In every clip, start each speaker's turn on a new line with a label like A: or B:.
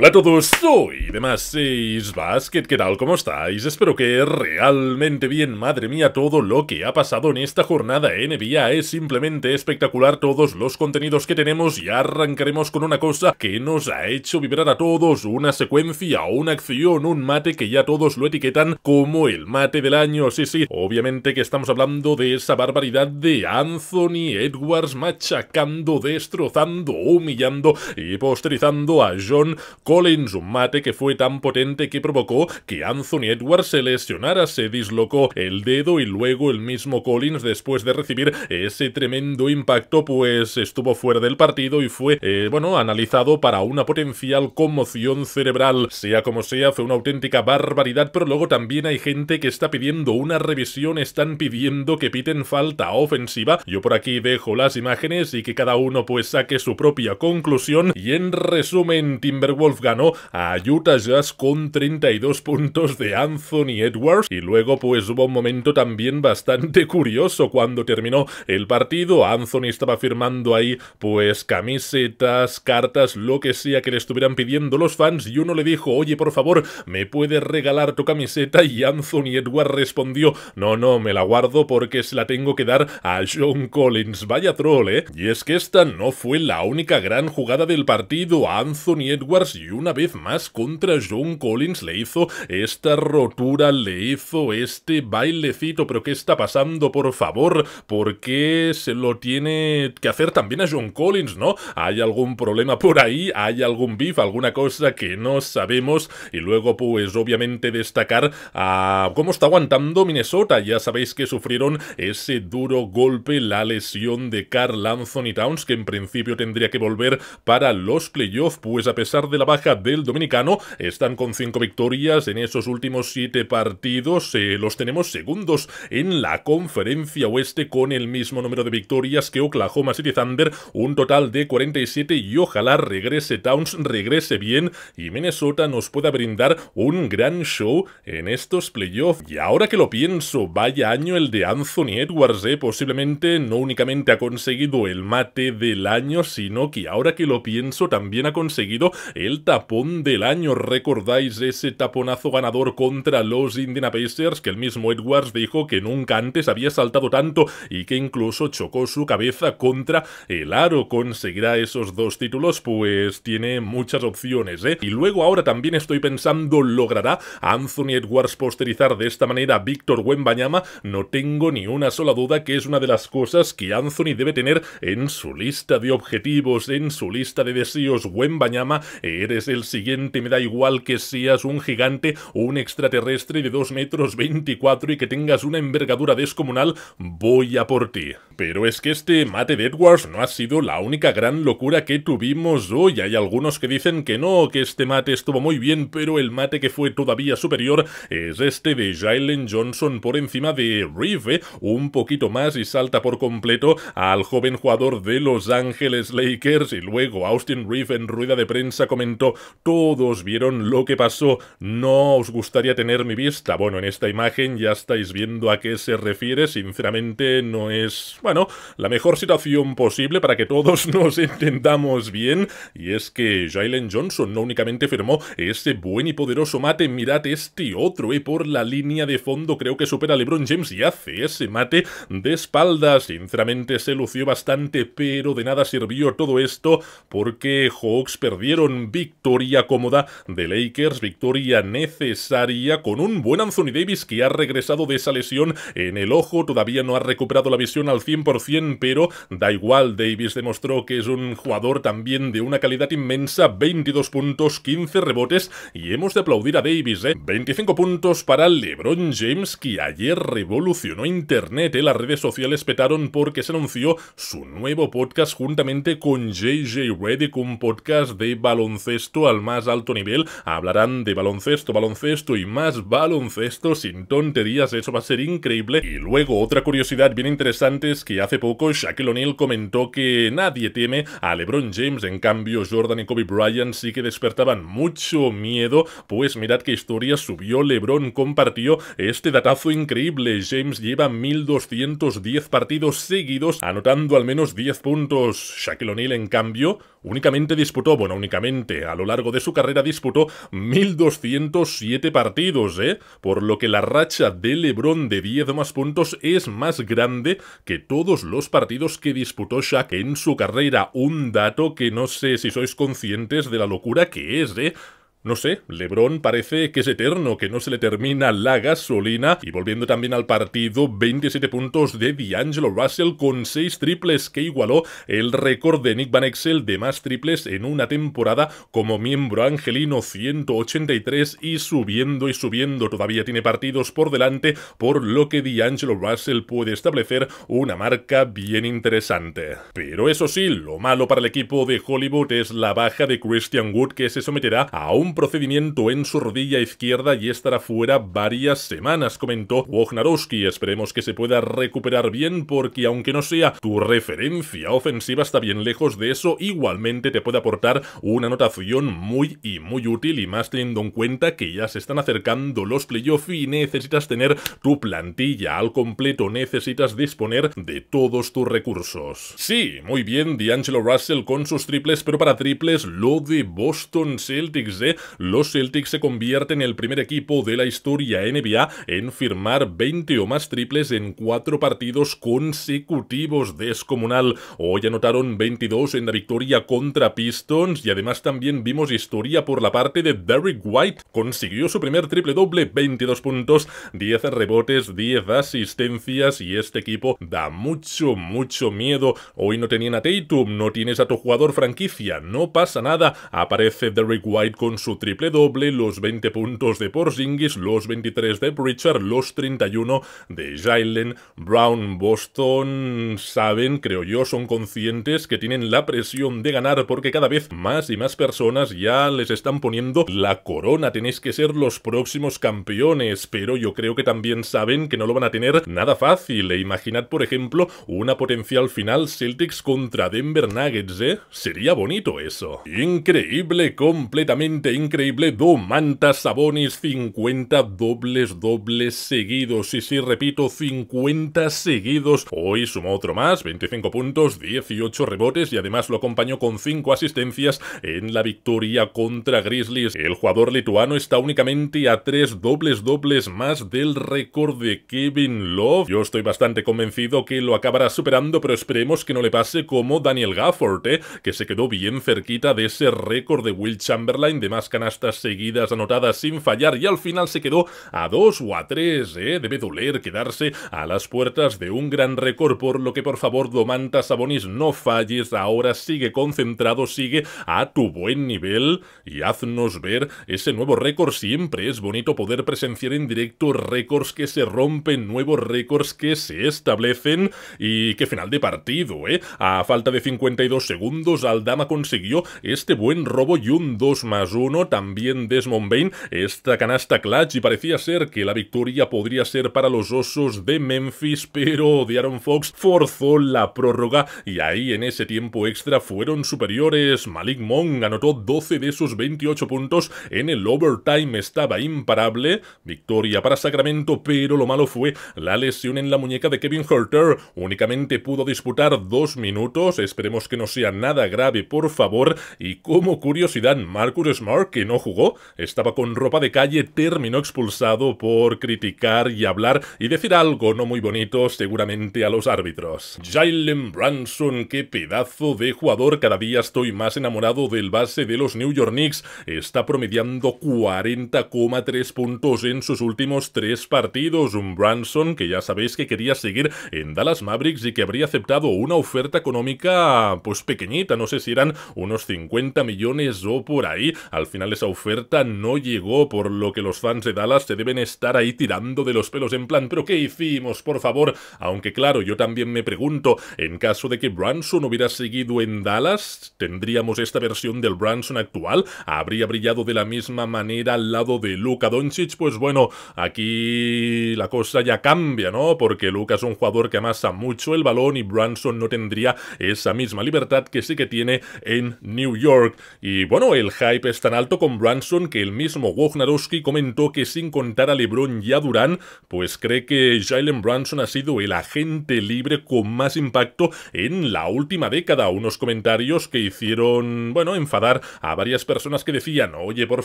A: Hola a todos, soy de más 6 Basket, ¿qué tal? ¿Cómo estáis? Espero que realmente bien, madre mía, todo lo que ha pasado en esta jornada NBA es simplemente espectacular, todos los contenidos que tenemos y arrancaremos con una cosa que nos ha hecho vibrar a todos, una secuencia, una acción, un mate que ya todos lo etiquetan como el mate del año, sí, sí, obviamente que estamos hablando de esa barbaridad de Anthony Edwards machacando, destrozando, humillando y posterizando a John Collins, un mate que fue tan potente que provocó que Anthony Edwards se lesionara, se dislocó el dedo y luego el mismo Collins después de recibir ese tremendo impacto pues estuvo fuera del partido y fue, eh, bueno, analizado para una potencial conmoción cerebral. Sea como sea, fue una auténtica barbaridad, pero luego también hay gente que está pidiendo una revisión, están pidiendo que piten falta ofensiva. Yo por aquí dejo las imágenes y que cada uno pues saque su propia conclusión. Y en resumen, Timberwolf ganó a Utah Jazz con 32 puntos de Anthony Edwards y luego pues hubo un momento también bastante curioso cuando terminó el partido, Anthony estaba firmando ahí pues camisetas, cartas, lo que sea que le estuvieran pidiendo los fans y uno le dijo, oye por favor, ¿me puedes regalar tu camiseta? Y Anthony Edwards respondió, no, no, me la guardo porque se la tengo que dar a John Collins, vaya troll, ¿eh? Y es que esta no fue la única gran jugada del partido, Anthony Edwards y y una vez más contra John Collins le hizo esta rotura, le hizo este bailecito, pero ¿qué está pasando por favor? ¿Por qué se lo tiene que hacer también a John Collins, no? ¿Hay algún problema por ahí? ¿Hay algún beef? ¿Alguna cosa que no sabemos? Y luego pues obviamente destacar a cómo está aguantando Minnesota, ya sabéis que sufrieron ese duro golpe, la lesión de Carl Anthony Towns, que en principio tendría que volver para los playoffs, pues a pesar de la baja del dominicano. Están con cinco victorias en esos últimos siete partidos. Eh, los tenemos segundos en la conferencia oeste con el mismo número de victorias que Oklahoma City Thunder, un total de 47 y ojalá regrese Towns, regrese bien y Minnesota nos pueda brindar un gran show en estos playoffs. Y ahora que lo pienso, vaya año el de Anthony Edwards, eh, posiblemente no únicamente ha conseguido el mate del año, sino que ahora que lo pienso también ha conseguido el tapón del año. ¿Recordáis ese taponazo ganador contra los Indiana Pacers? Que el mismo Edwards dijo que nunca antes había saltado tanto y que incluso chocó su cabeza contra el aro. ¿Conseguirá esos dos títulos? Pues tiene muchas opciones, ¿eh? Y luego ahora también estoy pensando, ¿logrará Anthony Edwards posterizar de esta manera a Víctor Wembanyama? No tengo ni una sola duda que es una de las cosas que Anthony debe tener en su lista de objetivos, en su lista de deseos. Wembanyama era es el siguiente, me da igual que seas un gigante o un extraterrestre de 2 metros 24 y que tengas una envergadura descomunal, voy a por ti. Pero es que este mate de Edwards no ha sido la única gran locura que tuvimos hoy. Hay algunos que dicen que no, que este mate estuvo muy bien, pero el mate que fue todavía superior es este de Jalen Johnson por encima de Reeve, ¿eh? un poquito más y salta por completo al joven jugador de Los Ángeles Lakers y luego Austin Reeve en rueda de prensa comentó todos vieron lo que pasó. No os gustaría tener mi vista. Bueno, en esta imagen ya estáis viendo a qué se refiere. Sinceramente no es, bueno, la mejor situación posible para que todos nos entendamos bien. Y es que Jalen Johnson no únicamente firmó ese buen y poderoso mate. Mirad este otro, y eh, por la línea de fondo creo que supera a LeBron James y hace ese mate de espaldas. Sinceramente se lució bastante, pero de nada sirvió todo esto porque Hawks perdieron. Big victoria cómoda de Lakers, victoria necesaria con un buen Anthony Davis que ha regresado de esa lesión en el ojo, todavía no ha recuperado la visión al 100%, pero da igual, Davis demostró que es un jugador también de una calidad inmensa, 22 puntos, 15 rebotes y hemos de aplaudir a Davis, 25 ¿eh? puntos para LeBron James que ayer revolucionó internet, en ¿eh? las redes sociales petaron porque se anunció su nuevo podcast juntamente con JJ Reddick, un podcast de baloncesto al más alto nivel. Hablarán de baloncesto, baloncesto y más baloncesto sin tonterías. Eso va a ser increíble. Y luego otra curiosidad bien interesante es que hace poco Shaquille O'Neal comentó que nadie teme a LeBron James. En cambio, Jordan y Kobe Bryant sí que despertaban mucho miedo. Pues mirad qué historia subió LeBron, compartió este datazo increíble. James lleva 1210 partidos seguidos, anotando al menos 10 puntos. Shaquille O'Neal, en cambio, únicamente disputó, bueno, únicamente a lo largo de su carrera disputó 1.207 partidos, ¿eh? por lo que la racha de LeBron de 10 más puntos es más grande que todos los partidos que disputó Shaq en su carrera. Un dato que no sé si sois conscientes de la locura que es, ¿eh? No sé, Lebron parece que es eterno, que no se le termina la gasolina. Y volviendo también al partido, 27 puntos de D'Angelo Russell con 6 triples que igualó el récord de Nick Van Exel de más triples en una temporada como miembro angelino 183 y subiendo y subiendo. Todavía tiene partidos por delante, por lo que D'Angelo Russell puede establecer una marca bien interesante. Pero eso sí, lo malo para el equipo de Hollywood es la baja de Christian Wood que se someterá a un procedimiento en su rodilla izquierda y estará fuera varias semanas, comentó Wojnarowski. Esperemos que se pueda recuperar bien porque aunque no sea tu referencia ofensiva está bien lejos de eso, igualmente te puede aportar una anotación muy y muy útil y más teniendo en cuenta que ya se están acercando los playoffs y necesitas tener tu plantilla al completo, necesitas disponer de todos tus recursos. Sí, muy bien D'Angelo Russell con sus triples, pero para triples lo de Boston Celtics, ¿eh? los Celtics se convierten en el primer equipo de la historia NBA en firmar 20 o más triples en cuatro partidos consecutivos descomunal. Hoy anotaron 22 en la victoria contra Pistons y además también vimos historia por la parte de Derrick White. Consiguió su primer triple doble, 22 puntos, 10 rebotes, 10 asistencias y este equipo da mucho, mucho miedo. Hoy no tenían a Tatum, no tienes a tu jugador franquicia, no pasa nada. Aparece Derrick White con su triple doble, los 20 puntos de Porzingis, los 23 de Pritchard, los 31 de Jalen Brown. Boston saben, creo yo, son conscientes que tienen la presión de ganar porque cada vez más y más personas ya les están poniendo la corona. Tenéis que ser los próximos campeones, pero yo creo que también saben que no lo van a tener nada fácil. E imaginad, por ejemplo, una potencial final Celtics contra Denver Nuggets, ¿eh? Sería bonito eso. Increíble, completamente increíble increíble, do mantas sabonis, 50 dobles, dobles seguidos. Y si sí, repito, 50 seguidos. Hoy sumó otro más, 25 puntos, 18 rebotes y además lo acompañó con 5 asistencias en la victoria contra Grizzlies. El jugador lituano está únicamente a 3 dobles, dobles más del récord de Kevin Love. Yo estoy bastante convencido que lo acabará superando, pero esperemos que no le pase como Daniel Gafford, eh, que se quedó bien cerquita de ese récord de Will Chamberlain de más canastas seguidas anotadas sin fallar y al final se quedó a dos o a tres, ¿eh? Debe doler quedarse a las puertas de un gran récord, por lo que por favor Domantas Sabonis no falles ahora, sigue concentrado, sigue a tu buen nivel y haznos ver ese nuevo récord. Siempre es bonito poder presenciar en directo récords que se rompen, nuevos récords que se establecen y qué final de partido, ¿eh? A falta de 52 segundos, Aldama consiguió este buen robo y un 2 más 1 también Desmond Bain, esta canasta clutch y parecía ser que la victoria podría ser para los Osos de Memphis, pero de Fox forzó la prórroga y ahí en ese tiempo extra fueron superiores. Malik Monk anotó 12 de sus 28 puntos, en el overtime estaba imparable, victoria para Sacramento, pero lo malo fue la lesión en la muñeca de Kevin Herter, únicamente pudo disputar dos minutos, esperemos que no sea nada grave por favor, y como curiosidad Marcus Smart que no jugó, estaba con ropa de calle, terminó expulsado por criticar y hablar y decir algo no muy bonito seguramente a los árbitros. Jalen Branson, qué pedazo de jugador, cada día estoy más enamorado del base de los New York Knicks, está promediando 40,3 puntos en sus últimos tres partidos. Un Branson que ya sabéis que quería seguir en Dallas Mavericks y que habría aceptado una oferta económica pues pequeñita, no sé si eran unos 50 millones o por ahí final esa oferta no llegó, por lo que los fans de Dallas se deben estar ahí tirando de los pelos en plan, pero ¿qué hicimos, por favor? Aunque claro, yo también me pregunto, en caso de que Branson hubiera seguido en Dallas, ¿tendríamos esta versión del Branson actual? ¿Habría brillado de la misma manera al lado de Luka Doncic? Pues bueno, aquí la cosa ya cambia, ¿no? Porque Luka es un jugador que amasa mucho el balón y Branson no tendría esa misma libertad que sí que tiene en New York. Y bueno, el hype está alto con Branson que el mismo Wojnarowski comentó que sin contar a LeBron y a Durán, pues cree que Jalen Branson ha sido el agente libre con más impacto en la última década. Unos comentarios que hicieron, bueno, enfadar a varias personas que decían, oye, por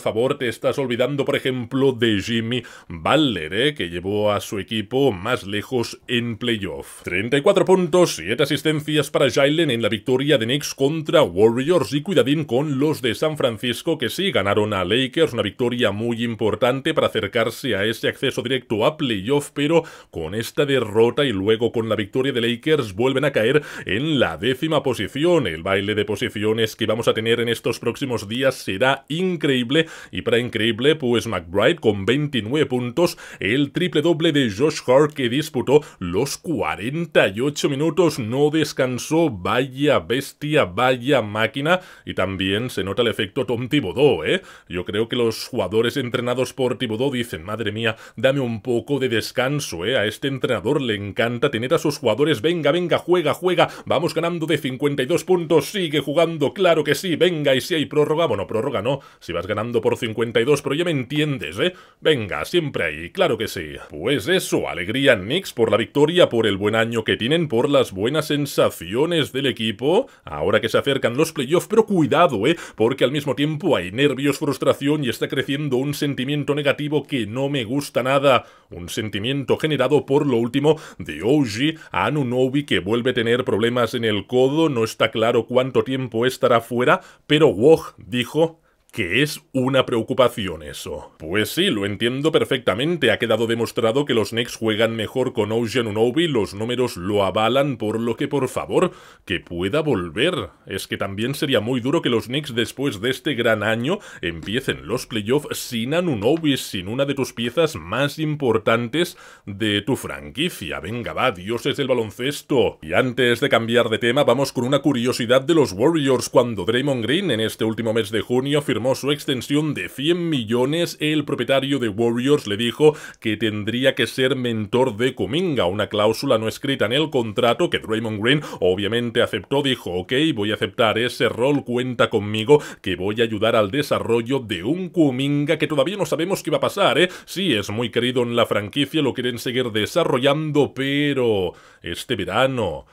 A: favor, te estás olvidando, por ejemplo, de Jimmy Baller, eh, que llevó a su equipo más lejos en playoff. 34 puntos, 7 asistencias para Jalen en la victoria de Knicks contra Warriors y cuidadín con los de San Francisco que sí ganaron a Lakers, una victoria muy importante para acercarse a ese acceso directo a playoff, pero con esta derrota y luego con la victoria de Lakers vuelven a caer en la décima posición. El baile de posiciones que vamos a tener en estos próximos días será increíble y para increíble pues McBride con 29 puntos, el triple doble de Josh Hart que disputó los 48 minutos, no descansó, vaya bestia, vaya máquina y también se nota el efecto Tom Thibodeau ¿eh? Yo creo que los jugadores entrenados por Thibodeau dicen, madre mía, dame un poco de descanso, ¿eh? A este entrenador le encanta tener a sus jugadores, venga, venga, juega, juega, vamos ganando de 52 puntos, sigue jugando, claro que sí, venga, y si hay prórroga, bueno, prórroga no, si vas ganando por 52, pero ya me entiendes, ¿eh? Venga, siempre ahí, claro que sí. Pues eso, alegría Knicks por la victoria, por el buen año que tienen, por las buenas sensaciones del equipo, ahora que se acercan los playoffs, pero cuidado, ¿eh? Porque al mismo tiempo hay nervios, frustración y está creciendo un sentimiento negativo que no me gusta nada, un sentimiento generado por lo último de Oji Anunobi que vuelve a tener problemas en el codo, no está claro cuánto tiempo estará fuera, pero Woj dijo que es una preocupación eso. Pues sí, lo entiendo perfectamente, ha quedado demostrado que los Knicks juegan mejor con Ocean Unobi, los números lo avalan, por lo que por favor, que pueda volver. Es que también sería muy duro que los Knicks después de este gran año empiecen los playoffs sin Anunobi, sin una de tus piezas más importantes de tu franquicia. Venga va, es del baloncesto. Y antes de cambiar de tema, vamos con una curiosidad de los Warriors cuando Draymond Green en este último mes de junio firmó su extensión de 100 millones, el propietario de Warriors le dijo que tendría que ser mentor de Kuminga, una cláusula no escrita en el contrato que Draymond Green obviamente aceptó, dijo, ok, voy a aceptar ese rol, cuenta conmigo, que voy a ayudar al desarrollo de un Kuminga que todavía no sabemos qué va a pasar, ¿eh? Sí, es muy querido en la franquicia, lo quieren seguir desarrollando, pero este verano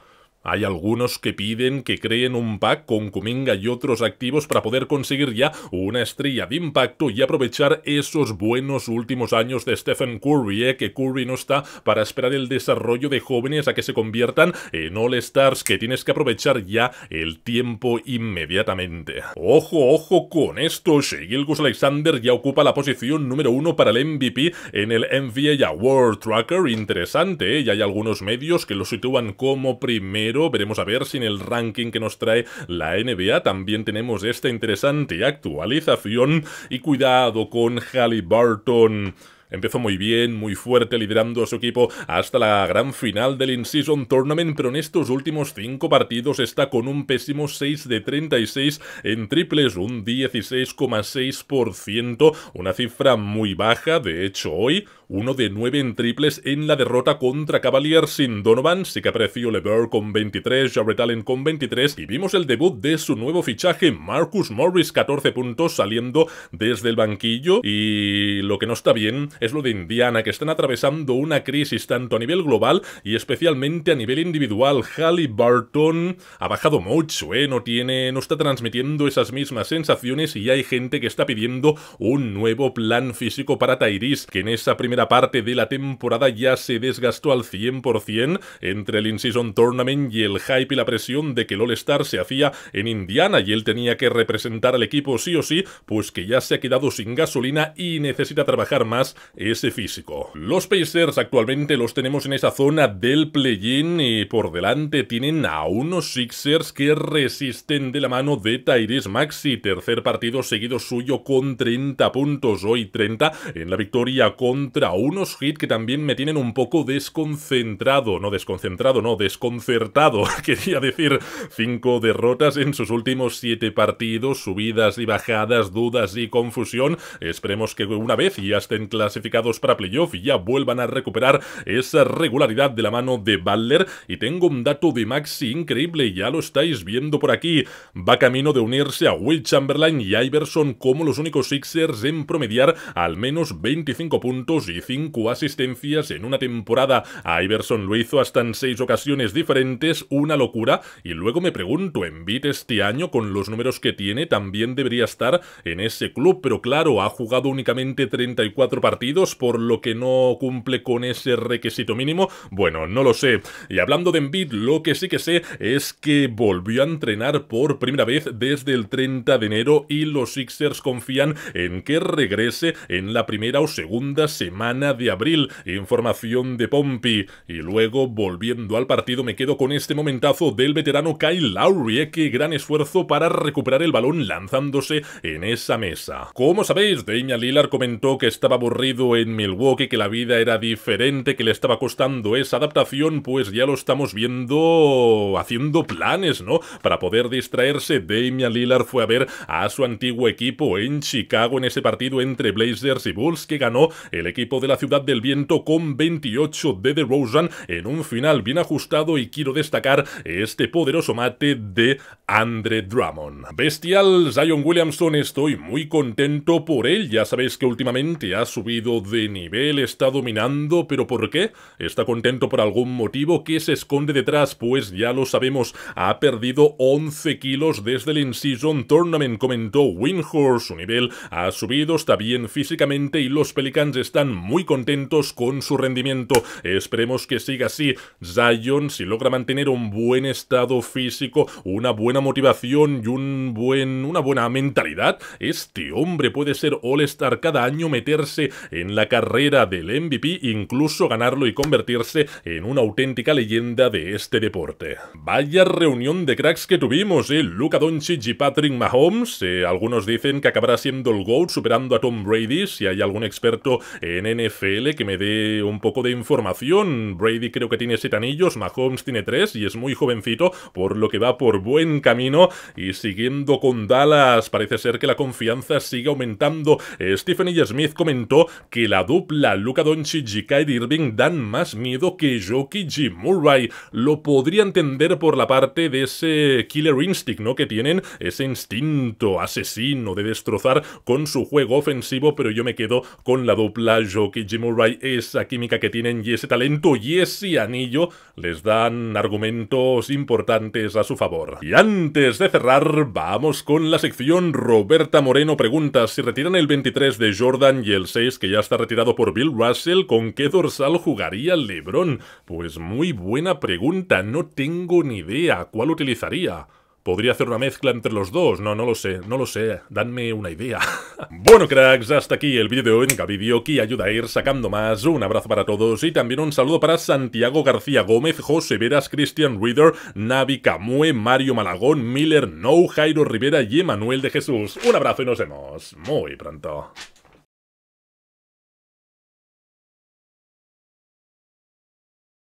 A: hay algunos que piden que creen un pack con Kuminga y otros activos para poder conseguir ya una estrella de impacto y aprovechar esos buenos últimos años de Stephen Curry, ¿eh? que Curry no está para esperar el desarrollo de jóvenes a que se conviertan en All Stars, que tienes que aprovechar ya el tiempo inmediatamente. Ojo, ojo con esto, Shigilgus Alexander ya ocupa la posición número uno para el MVP en el NBA World Tracker, interesante, ¿eh? y hay algunos medios que lo sitúan como primero veremos a ver si en el ranking que nos trae la NBA también tenemos esta interesante actualización y cuidado con Halliburton Empezó muy bien, muy fuerte, liderando a su equipo hasta la gran final del In-Season Tournament, pero en estos últimos 5 partidos está con un pésimo 6 de 36 en triples, un 16,6%, una cifra muy baja, de hecho hoy, 1 de 9 en triples en la derrota contra Cavaliers sin Donovan, sí que apareció LeVert con 23, Jared Allen con 23, y vimos el debut de su nuevo fichaje, Marcus Morris, 14 puntos saliendo desde el banquillo, y lo que no está bien es lo de Indiana, que están atravesando una crisis tanto a nivel global y especialmente a nivel individual. Halliburton ha bajado mucho, ¿eh? No tiene, no está transmitiendo esas mismas sensaciones y hay gente que está pidiendo un nuevo plan físico para Tyrese, que en esa primera parte de la temporada ya se desgastó al 100% entre el in-season tournament y el hype y la presión de que el All-Star se hacía en Indiana y él tenía que representar al equipo sí o sí, pues que ya se ha quedado sin gasolina y necesita trabajar más ese físico. Los Pacers actualmente los tenemos en esa zona del play-in y por delante tienen a unos Sixers que resisten de la mano de Tyrese Maxi, tercer partido seguido suyo con 30 puntos, hoy 30 en la victoria contra unos Heat que también me tienen un poco desconcentrado, no desconcentrado, no, desconcertado, quería decir, cinco derrotas en sus últimos siete partidos, subidas y bajadas, dudas y confusión, esperemos que una vez y hasta en clase clasificados para playoff y ya vuelvan a recuperar esa regularidad de la mano de Baller Y tengo un dato de Maxi increíble, ya lo estáis viendo por aquí. Va camino de unirse a Will Chamberlain y Iverson como los únicos Sixers en promediar al menos 25 puntos y 5 asistencias en una temporada. Iverson lo hizo hasta en 6 ocasiones diferentes, una locura. Y luego me pregunto, en Beat este año, con los números que tiene, también debería estar en ese club. Pero claro, ha jugado únicamente 34 partidos por lo que no cumple con ese requisito mínimo. Bueno, no lo sé. Y hablando de Embiid, lo que sí que sé es que volvió a entrenar por primera vez desde el 30 de enero y los Sixers confían en que regrese en la primera o segunda semana de abril. Información de Pompi. Y luego, volviendo al partido, me quedo con este momentazo del veterano Kyle Lowry. Eh, que gran esfuerzo para recuperar el balón lanzándose en esa mesa. Como sabéis, Damian Lillard comentó que estaba aburrido en Milwaukee, que la vida era diferente, que le estaba costando esa adaptación, pues ya lo estamos viendo haciendo planes, ¿no? Para poder distraerse, Damian Lillard fue a ver a su antiguo equipo en Chicago en ese partido entre Blazers y Bulls que ganó el equipo de la Ciudad del Viento con 28 de DeRozan en un final bien ajustado y quiero destacar este poderoso mate de Andre Drummond. Bestial Zion Williamson, estoy muy contento por él, ya sabéis que últimamente ha subido de nivel, está dominando, pero ¿por qué? ¿Está contento por algún motivo? ¿Qué se esconde detrás? Pues ya lo sabemos, ha perdido 11 kilos desde el In-Season Tournament, comentó Windhorse. Su nivel ha subido, está bien físicamente y los Pelicans están muy contentos con su rendimiento. Esperemos que siga así. Zion, si logra mantener un buen estado físico, una buena motivación y un buen, una buena mentalidad, este hombre puede ser All-Star cada año, meterse en la carrera del MVP, incluso ganarlo y convertirse en una auténtica leyenda de este deporte. Vaya reunión de cracks que tuvimos, ¿eh? Luka Doncic y Patrick Mahomes. ¿eh? algunos dicen que acabará siendo el GOAT superando a Tom Brady. Si hay algún experto en NFL que me dé un poco de información. Brady creo que tiene 7 anillos, Mahomes tiene 3 y es muy jovencito, por lo que va por buen camino. Y siguiendo con Dallas, parece ser que la confianza sigue aumentando. Stephen Smith comentó que la dupla Luka Doncic y Kyrie Irving dan más miedo que Jokic y Murray. Lo podría entender por la parte de ese killer instinct, ¿no? Que tienen, ese instinto asesino de destrozar con su juego ofensivo, pero yo me quedo con la dupla Jokic y Murray, esa química que tienen y ese talento y ese anillo les dan argumentos importantes a su favor. Y antes de cerrar, vamos con la sección Roberta Moreno pregunta si retiran el 23 de Jordan y el 6 que ya está retirado por Bill Russell, ¿con qué dorsal jugaría LeBron? Pues muy buena pregunta, no tengo ni idea cuál utilizaría. Podría hacer una mezcla entre los dos, no, no lo sé, no lo sé, danme una idea. bueno cracks, hasta aquí el vídeo En hoy, vídeo que ayuda a ir sacando más, un abrazo para todos y también un saludo para Santiago García Gómez, José Veras, Christian Reader, Navi Camue, Mario Malagón, Miller No, Jairo Rivera y Emanuel de Jesús. Un abrazo y nos vemos muy pronto.